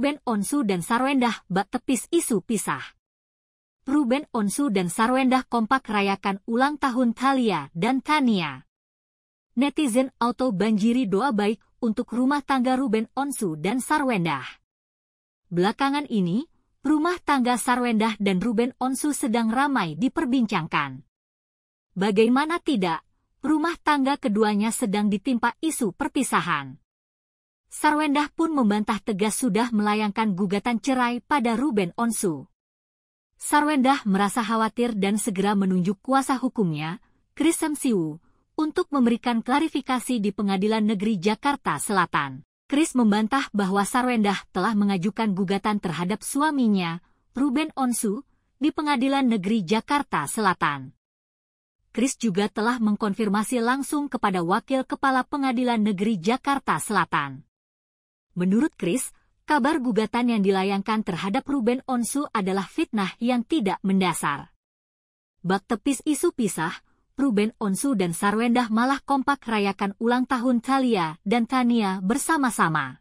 Ruben Onsu dan Sarwendah bak tepis isu pisah. Ruben Onsu dan Sarwendah kompak rayakan ulang tahun Thalia dan Tania. Netizen auto banjiri doa baik untuk rumah tangga Ruben Onsu dan Sarwendah. Belakangan ini, rumah tangga Sarwendah dan Ruben Onsu sedang ramai diperbincangkan. Bagaimana tidak, rumah tangga keduanya sedang ditimpa isu perpisahan. Sarwendah pun membantah tegas sudah melayangkan gugatan cerai pada Ruben Onsu. Sarwendah merasa khawatir dan segera menunjuk kuasa hukumnya, Chris Samsiu, untuk memberikan klarifikasi di Pengadilan Negeri Jakarta Selatan. Chris membantah bahwa Sarwendah telah mengajukan gugatan terhadap suaminya, Ruben Onsu, di Pengadilan Negeri Jakarta Selatan. Chris juga telah mengkonfirmasi langsung kepada Wakil Kepala Pengadilan Negeri Jakarta Selatan. Menurut Chris, kabar gugatan yang dilayangkan terhadap Ruben Onsu adalah fitnah yang tidak mendasar. Bak tepis isu pisah, Ruben Onsu dan Sarwendah malah kompak rayakan ulang tahun Talia dan Tania bersama-sama.